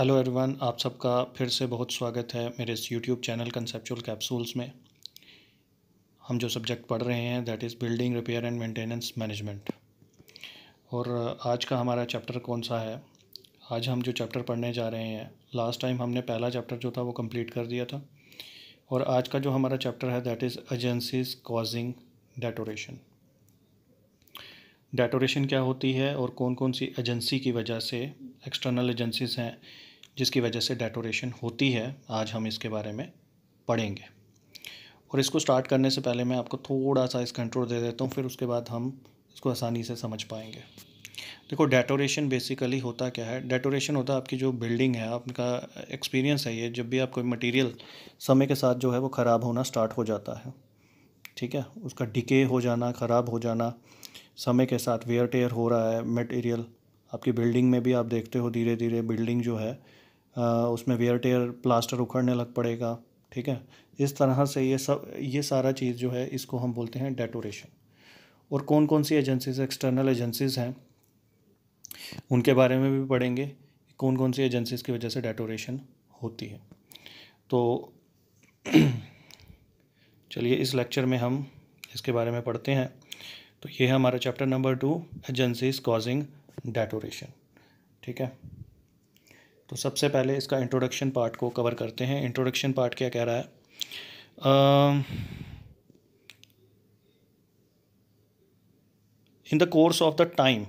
hello everyone आप सबका फिर से बहुत स्वागत है मेरे इस यूट्यूब चैनल कंसेप्चुअल कैप्सूल्स में हम जो सब्जेक्ट पढ़ रहे हैं that is building repair and maintenance management और आज का हमारा चैप्टर कौन सा है आज हम जो चैप्टर पढ़ने जा रहे हैं लास्ट टाइम हमने पहला चैप्टर जो था वो कम्प्लीट कर दिया था और आज का जो हमारा चैप्टर है that is agencies causing deterioration deterioration क्या होती है और कौन कौन सी एजेंसी की वजह से एक्सटर्नल एजेंसीज हैं जिसकी वजह से डेटोरेशन होती है आज हम इसके बारे में पढ़ेंगे और इसको स्टार्ट करने से पहले मैं आपको थोड़ा सा इसका कंट्रोल दे देता हूँ फिर उसके बाद हम इसको आसानी से समझ पाएंगे देखो डेटोरेशन बेसिकली होता क्या है डेटोरेशन होता है आपकी जो बिल्डिंग है आपका एक्सपीरियंस है ये जब भी आप कोई मटेरियल समय के साथ जो है वो ख़राब होना स्टार्ट हो जाता है ठीक है उसका डिके हो जाना ख़राब हो जाना समय के साथ वेयर टेयर हो रहा है मटेरियल आपकी बिल्डिंग में भी आप देखते हो धीरे धीरे बिल्डिंग जो है उसमें वेयर टेयर प्लास्टर उखड़ने लग पड़ेगा ठीक है इस तरह से ये सब ये सारा चीज़ जो है इसको हम बोलते हैं डेटोरेशन और कौन कौन सी एजेंसीज एक्सटर्नल एजेंसीज हैं उनके बारे में भी पढ़ेंगे कौन कौन सी एजेंसीज की वजह से डेटोरेशन होती है तो चलिए इस लेक्चर में हम इसके बारे में पढ़ते हैं तो ये है हमारा chapter number two agencies causing deterioration ठीक है तो सबसे पहले इसका इंट्रोडक्शन पार्ट को कवर करते हैं इंट्रोडक्शन पार्ट क्या कह रहा है in the course of the time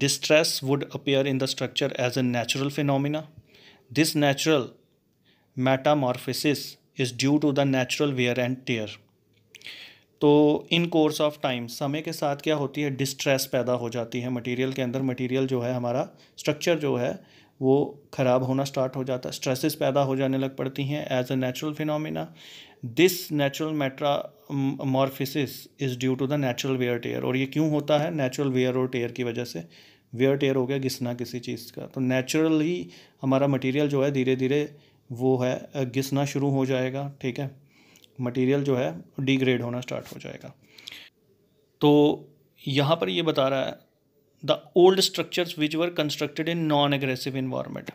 distress would appear in the structure as a natural phenomena this natural metamorphosis is due to the natural wear and tear तो in course of time समय के साथ क्या होती है distress पैदा हो जाती है मटीरियल के अंदर मटीरियल जो है हमारा स्ट्रक्चर जो है वो ख़राब होना स्टार्ट हो जाता है स्ट्रेसेस पैदा हो जाने लग पड़ती हैं as a natural phenomena this natural metamorphosis is due to the natural wear tear और ये क्यों होता है नेचुरल वेयर और टेयर की वजह से वेयर टेयर हो गया घिसना किसी चीज़ का तो नेचुरली हमारा मटेरियल जो है धीरे धीरे वो है घिसना शुरू हो जाएगा ठीक है मटेरियल जो है डिग्रेड होना स्टार्ट हो जाएगा तो यहाँ पर ये बता रहा है the old structures which were constructed in non aggressive environment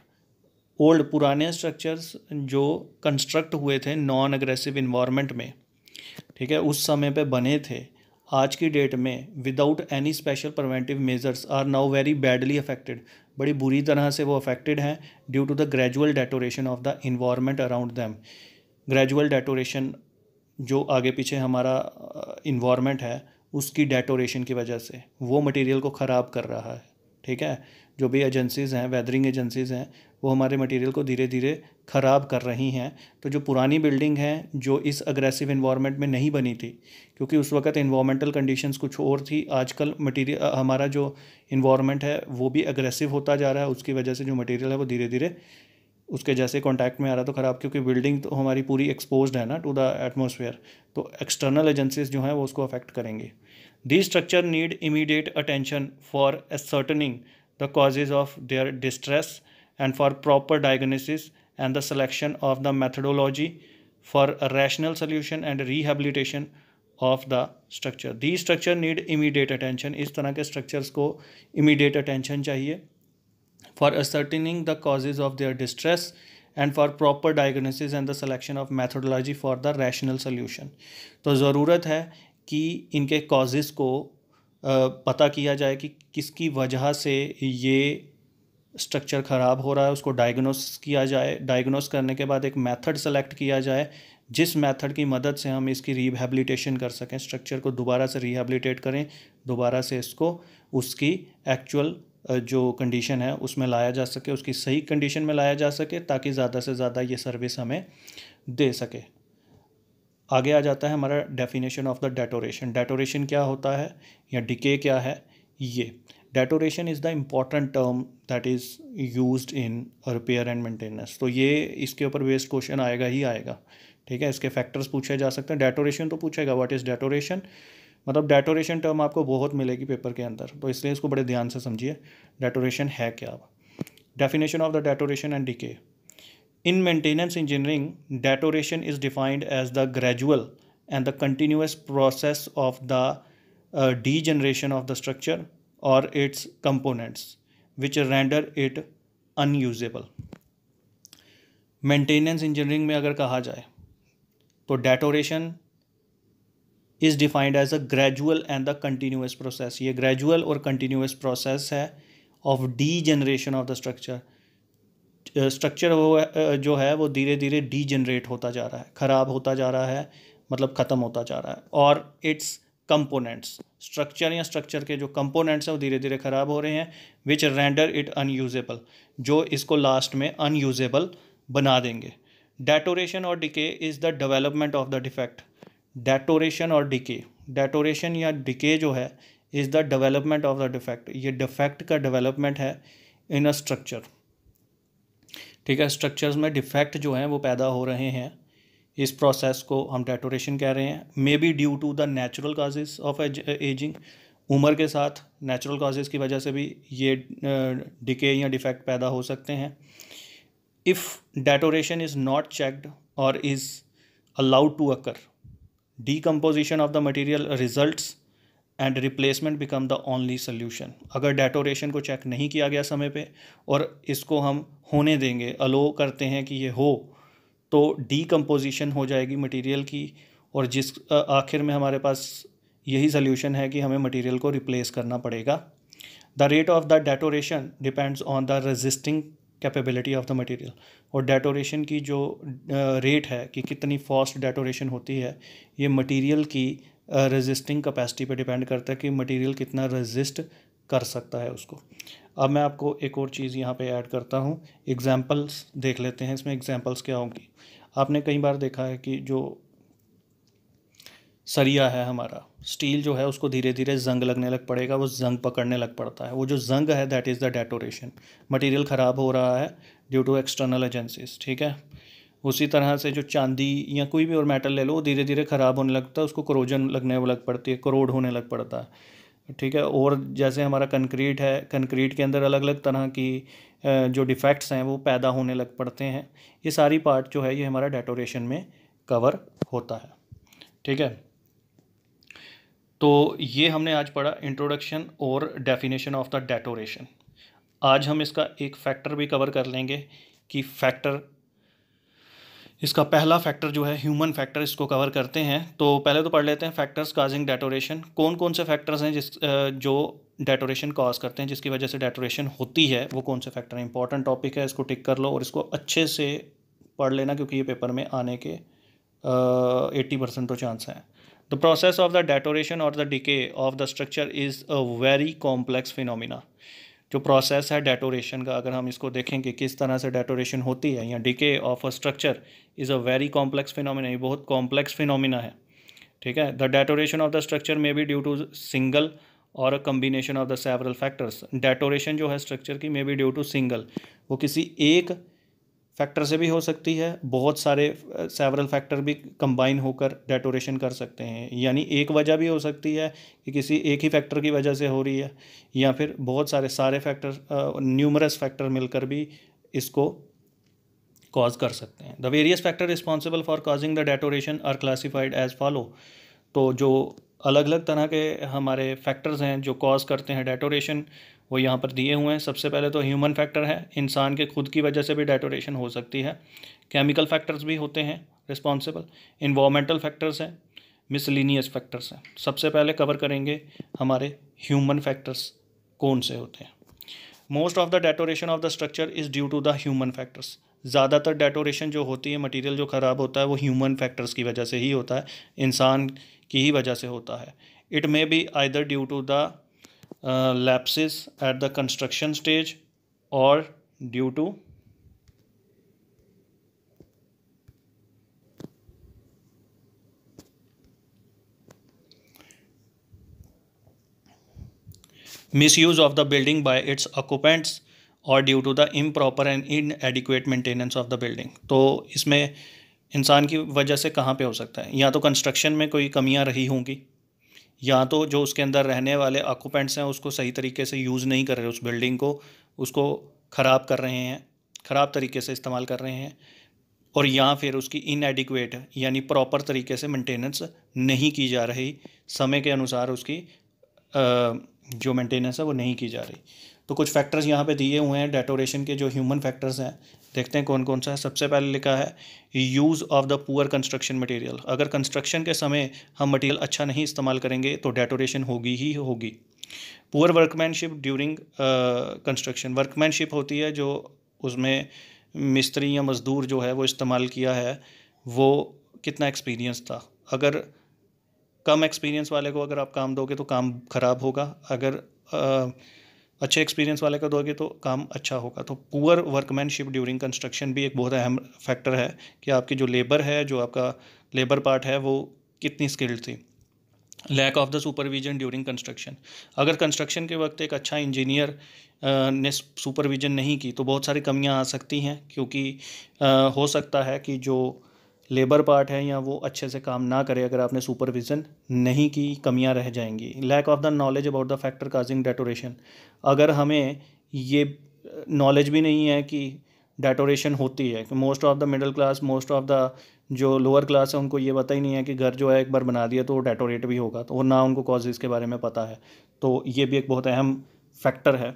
old पुराने स्ट्रक्चर्स जो कंस्ट्रक्ट हुए थे नॉन एग्रेसिव इन्वायरमेंट में ठीक है उस समय पे बने थे आज की डेट में without any special preventive measures are now very badly affected बड़ी बुरी तरह से वो अफेक्टेड हैं due to the gradual deterioration of the environment around them gradual deterioration जो आगे पीछे हमारा इन्वायरमेंट uh, है उसकी डेटोरेशन की वजह से वो मटेरियल को ख़राब कर रहा है ठीक है जो भी एजेंसीज़ हैं वेदरिंग एजेंसीज़ हैं वो हमारे मटेरियल को धीरे धीरे ख़राब कर रही हैं तो जो पुरानी बिल्डिंग हैं जो इस अग्रेसिव इन्वायरमेंट में नहीं बनी थी क्योंकि उस वक्त इन्वामेंटल कंडीशंस कुछ और थी आजकल मटेरियल हमारा जो इन्वामेंट है वो भी अग्रेसिव होता जा रहा है उसकी वजह से जो मटेरियल है वो धीरे धीरे उसके जैसे कॉन्टैक्ट में आ रहा तो ख़राब क्योंकि बिल्डिंग तो हमारी पूरी एक्सपोज है ना टू द एटमोसफेयर तो एक्सटर्नल एजेंसीज जो हैं वो उसको अफेक्ट करेंगे the structure need immediate attention for ascertaining the causes of their distress and for proper diagnosis and the selection of the methodology for rational solution and rehabilitation of the structure the structure need immediate attention इस तरह के structures को immediate attention चाहिए for ascertaining the causes of their distress and for proper diagnosis and the selection of methodology for the rational solution तो ज़रूरत है कि इनके कॉजेज़ को पता किया जाए कि किसकी वजह से ये स्ट्रक्चर ख़राब हो रहा है उसको डायग्नोस किया जाए डायग्नोस करने के बाद एक मैथड सेलेक्ट किया जाए जिस मेथड की मदद से हम इसकी रिहेबिलिटेशन कर सकें स्ट्रक्चर को दोबारा से रिहेबिलिटेट करें दोबारा से इसको उसकी एक्चुअल जो कंडीशन है उसमें लाया जा सके उसकी सही कंडीशन में लाया जा सके ताकि ज़्यादा से ज़्यादा ये सर्विस हमें दे सके आगे आ जाता है हमारा definition of the deterioration deterioration क्या होता है या डिके क्या है ये deterioration is the important term that is use in repair and maintenance तो ये इसके ऊपर वेस्ट क्वेश्चन आएगा ही आएगा ठीक है इसके फैक्टर्स पूछे जा सकते हैं डेटोरेशन तो पूछेगा व्हाट इज़ डेटोरेशन मतलब डेटोरेशन टर्म आपको बहुत मिलेगी पेपर के अंदर तो इसलिए इसको बड़े ध्यान से समझिए डेटोरेशन है क्या definition of the deterioration and decay in maintenance engineering deterioration is defined as the gradual and the continuous process of the degeneration of the structure और its components which render it unusable maintenance engineering में अगर कहा जाए तो deterioration is defined as a gradual and the continuous process ये gradual और continuous process है of degeneration of the structure structure वो जो है वो धीरे धीरे डी जनरेट होता जा रहा है ख़राब होता जा रहा है मतलब ख़त्म होता जा रहा है और इट्स कंपोनेंट्स स्ट्रक्चर या स्ट्रक्चर के जो कंपोनेंट्स हैं वो धीरे धीरे ख़राब हो रहे हैं विच रेंडर इट अनयूजेबल जो इसको लास्ट में अनयूजेबल बना देंगे डेटोरेशन और decay is the development of the defect deterioration और डिके डेटोरेशन या डिके जो है is the development of the defect ये डिफेक्ट का डेवलपमेंट है इन अ स्ट्रक्चर ठीक है स्ट्रक्चर्स में डिफेक्ट जो हैं वो पैदा हो रहे हैं इस प्रोसेस को हम डेटोरेशन कह रहे हैं may be due to the natural causes of ageing उम्र के साथ नेचुरल काजेज की वजह से भी ये डिके या डिफेक्ट पैदा हो सकते हैं if deterioration is not checked और is allowed to occur decomposition of the material result and replacement become the only solution अगर डेटोरेशन को चेक नहीं किया गया समय पर और इसको हम होने देंगे अलो करते हैं कि ये हो तो डीकम्पोजिशन हो जाएगी मटीरियल की और जिस आखिर में हमारे पास यही सोल्यूशन है कि हमें मटीरियल को रिप्लेस करना पड़ेगा the rate of the deterioration depends on the resisting capability of the material और डेटोरेशन की जो रेट है कि कितनी फास्ट डेटोरेशन होती है ये मटेरियल की रेजिस्टिंग कैपेसिटी पे डिपेंड करता है कि मटेरियल कितना रेजिस्ट कर सकता है उसको अब मैं आपको एक और चीज़ यहाँ पे ऐड करता हूँ एग्जांपल्स देख लेते हैं इसमें एग्जांपल्स क्या होंगी आपने कई बार देखा है कि जो सरिया है हमारा स्टील जो है उसको धीरे धीरे जंग लगने लग पड़ेगा वो जंग पकड़ने लग पड़ता है वो जो जंग है that is the deterioration material ख़राब हो रहा है ड्यू टू एक्सटर्नल एजेंसीज ठीक है उसी तरह से जो चांदी या कोई भी और मेटल ले लो वो धीरे धीरे ख़राब होने लगता है उसको करोजन लगने लग पड़ती है करोड होने लग पड़ता है ठीक है और जैसे हमारा कंक्रीट है कंक्रीट के अंदर अलग अलग तरह की जो डिफ़ेक्ट्स हैं वो पैदा होने लग पड़ते हैं ये सारी पार्ट जो है ये हमारा डेटोरेशन में कवर होता है ठीक है तो ये हमने आज पढ़ा इंट्रोडक्शन और डेफिनेशन ऑफ द डेटोरेशन आज हम इसका एक फैक्टर भी कवर कर लेंगे कि फैक्टर इसका पहला फैक्टर जो है ह्यूमन फैक्टर इसको कवर करते हैं तो पहले तो पढ़ लेते हैं फैक्टर्स काजिंग डेटोरेशन कौन कौन से फैक्टर्स हैं जिस जो डेटोरेशन कॉज करते हैं जिसकी वजह से डेटोरेशन होती है वो कौन से फैक्टर हैं इंपॉर्टेंट टॉपिक है इसको टिक कर लो और इसको अच्छे से पढ़ लेना क्योंकि ये पेपर में आने के एट्टी परसेंट तो चांस हैं The process of the deterioration और the decay of the structure is a very complex phenomena जो प्रोसेस है डेटोरेशन का अगर हम इसको देखें कि किस तरह से डेटोरेशन होती है या decay of a structure is a very complex phenomena ये बहुत कॉम्प्लेक्स फिनोमिना है ठीक है the deterioration of the structure may be due to single और a combination of the several factors deterioration जो है स्ट्रक्चर की may be due to single वो किसी एक फैक्टर से भी हो सकती है बहुत सारे सेवरल फैक्टर भी कंबाइन होकर डेटोरेशन कर सकते हैं यानी एक वजह भी हो सकती है कि किसी एक ही फैक्टर की वजह से हो रही है या फिर बहुत सारे सारे फैक्टर न्यूमरस फैक्टर मिलकर भी इसको कॉज कर सकते हैं the various factor responsible for causing the deterioration are classified as follow तो जो अलग अलग तरह के हमारे फैक्टर्स हैं जो कॉज करते हैं डेटोरेशन वो यहाँ पर दिए हुए हैं सबसे पहले तो ह्यूमन फैक्टर है इंसान के खुद की वजह से भी डेटोरेशन हो सकती है केमिकल फैक्टर्स भी होते हैं रिस्पॉन्सिबल इन्वामेंटल फैक्टर्स हैं मिसलिनियस फैक्टर्स हैं सबसे पहले कवर करेंगे हमारे ह्यूमन फैक्टर्स कौन से होते हैं most of the deterioration of the structure is due to the human factors ज़्यादातर डेटोरेशन जो होती है मटेरियल जो ख़राब होता है वो ह्यूमन फैक्टर्स की वजह से ही होता है इंसान की ही वजह से होता है it may be either due to the lapses at the construction stage और due to misuse of the building by its occupants or due to the improper and inadequate maintenance of the building तो इसमें इंसान की वजह से कहाँ पे हो सकता है या तो कंस्ट्रक्शन में कोई कमियाँ रही होंगी या तो जो उसके अंदर रहने वाले ऑक्यूपेंट्स हैं उसको सही तरीके से यूज़ नहीं कर रहे उस बिल्डिंग को उसको ख़राब कर रहे हैं ख़राब तरीके से इस्तेमाल कर रहे हैं और या फिर उसकी इनएडिकुएट यानी प्रॉपर तरीके से मेंटेनेंस नहीं की जा रही समय के अनुसार उसकी जो मेंटेनेंस है वो नहीं की जा रही तो कुछ फैक्टर्स यहाँ पे दिए हुए हैं डेटोरेशन के जो ह्यूमन फैक्टर्स हैं देखते हैं कौन कौन सा है सबसे पहले लिखा है use of the poor construction material अगर कंस्ट्रक्शन के समय हम मटेरियल अच्छा नहीं इस्तेमाल करेंगे तो डेटोरेशन होगी ही होगी poor workmanship during construction workmanship होती है जो उसमें मिस्त्री या मज़दूर जो है वो इस्तेमाल किया है वो कितना एक्सपीरियंस था अगर कम एक्सपीरियंस वाले को अगर आप काम दोगे तो काम ख़राब होगा अगर uh, अच्छे एक्सपीरियंस वाले का दोगे तो काम अच्छा होगा तो पुअर वर्कमैनशिप ड्यूरिंग कंस्ट्रक्शन भी एक बहुत अहम फैक्टर है कि आपकी जो लेबर है जो आपका लेबर पार्ट है वो कितनी स्किल्ड थी lack of the supervision during construction अगर कंस्ट्रक्शन के वक्त एक अच्छा इंजीनियर ने सुपरविजन नहीं की तो बहुत सारी कमियां आ सकती हैं क्योंकि हो सकता है कि जो लेबर पार्ट है या वो अच्छे से काम ना करे अगर आपने सुपरविज़न नहीं की कमियां रह जाएंगी lack of the knowledge about the factor causing deterioration अगर हमें ये नॉलेज भी नहीं है कि डेटोरेशन होती है most of the middle class most of the जो लोअर क्लास है उनको ये पता ही नहीं है कि घर जो है एक बार बना दिया तो वो डेटोरेट भी होगा तो और ना उनको कॉजेज़ के बारे में पता है तो ये भी एक बहुत अहम फैक्टर है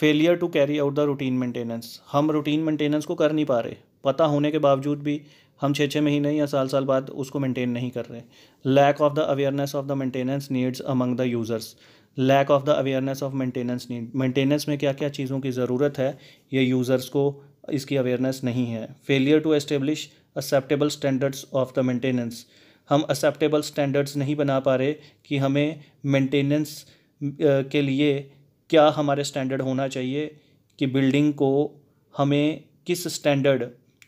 failure to carry out the routine maintenance हम रूटीन मेंटेनेंस को कर नहीं पा रहे पता होने के बावजूद भी हम छः छः महीने या साल साल बाद उसको मेंटेन नहीं कर रहे lack of the awareness of the maintenance needs among the users lack of the awareness of maintenance need maintenance में क्या क्या चीज़ों की ज़रूरत है ये यूज़र्स को इसकी अवेयरनेस नहीं है failure to establish acceptable standards of the maintenance हम एक्सेप्टेबल स्टैंडर्ड्स नहीं बना पा रहे कि हमें मेंटेनेंस के लिए क्या हमारे स्टैंडर्ड होना चाहिए कि बिल्डिंग को हमें किस स्टैंडर्ड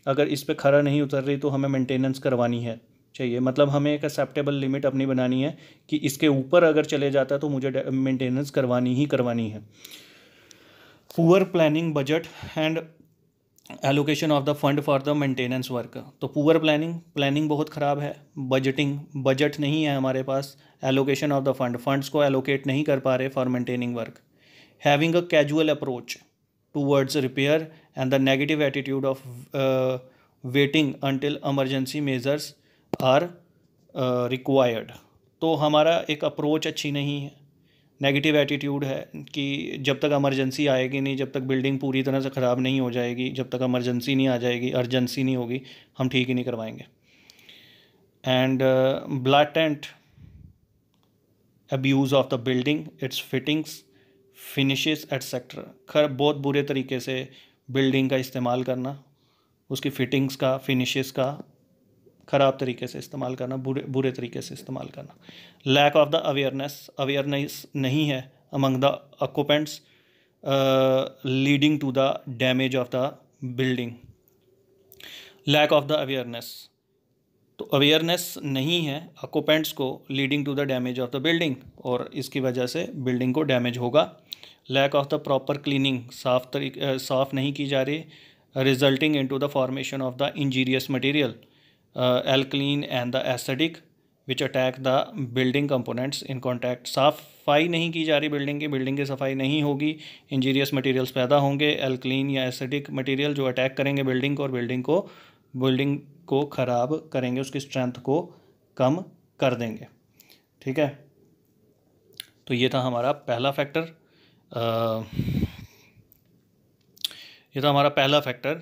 अगर इस पर खरा नहीं उतर रही तो हमें मेंटेनेंस करवानी है चाहिए मतलब हमें एक एक्सेप्टेबल लिमिट अपनी बनानी है कि इसके ऊपर अगर चले जाता तो मुझे मेंटेनेंस करवानी ही करवानी है poor planning budget and allocation of the fund for the maintenance work तो पुअर प्लानिंग प्लानिंग बहुत ख़राब है बजटिंग बजट नहीं है हमारे पास allocation of the fund funds को एलोकेट नहीं कर पा रहे for maintaining work having a casual approach towards repair and the negative attitude of waiting waiting until emergency measures are uh, तो हमारा एक अप्रोच अच्छी नहीं है नेगेटिव एटीट्यूड है कि जब तक एमरजेंसी आएगी नहीं जब तक बिल्डिंग पूरी तरह से ख़राब नहीं हो जाएगी जब तक एमरजेंसी नहीं आ जाएगी अर्जेंसी नहीं होगी हम ठीक ही नहीं करवाएंगे and tent abuse of the building its fittings finishes etcetera खर बहुत बुरे तरीके से बिल्डिंग का इस्तेमाल करना उसकी फिटिंग्स का फिनिशेस का ख़राब तरीके से इस्तेमाल करना बुरे बुरे तरीके से इस्तेमाल करना lack of the awareness awareness नहीं है among the occupants leading to the damage of the building lack of the awareness तो अवेयरनेस नहीं है अकोपेंट्स को leading to the damage of the building और इसकी वजह से बिल्डिंग को डैमेज होगा lack of the proper cleaning साफ तरी साफ़ नहीं की जा रही resulting in to the formation of the injurious material alkaline and the acidic which attack the building components in contact साफाई नहीं की जा रही बिल्डिंग की बिल्डिंग की सफाई नहीं होगी इंजीरियस मटेरियल्स पैदा होंगे एल्कलीन या एसिडिक मटेरियल जो अटैक करेंगे बिल्डिंग को और बिल्डिंग को बिल्डिंग को ख़राब करेंगे उसकी स्ट्रेंथ को कम कर देंगे ठीक है तो ये था हमारा पहला फैक्टर ये था हमारा पहला फैक्टर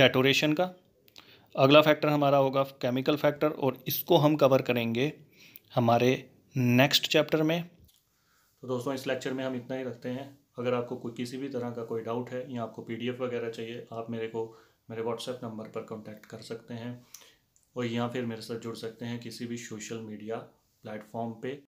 डेटोरेशन का अगला फैक्टर हमारा होगा केमिकल फैक्टर और इसको हम कवर करेंगे हमारे नेक्स्ट चैप्टर में तो दोस्तों इस लेक्चर में हम इतना ही रखते हैं अगर आपको कोई किसी भी तरह का कोई डाउट है या आपको पीडीएफ वगैरह चाहिए आप मेरे को मेरे व्हाट्सएप नंबर पर कांटेक्ट कर सकते हैं और या फिर मेरे साथ जुड़ सकते हैं किसी भी सोशल मीडिया प्लेटफॉर्म पर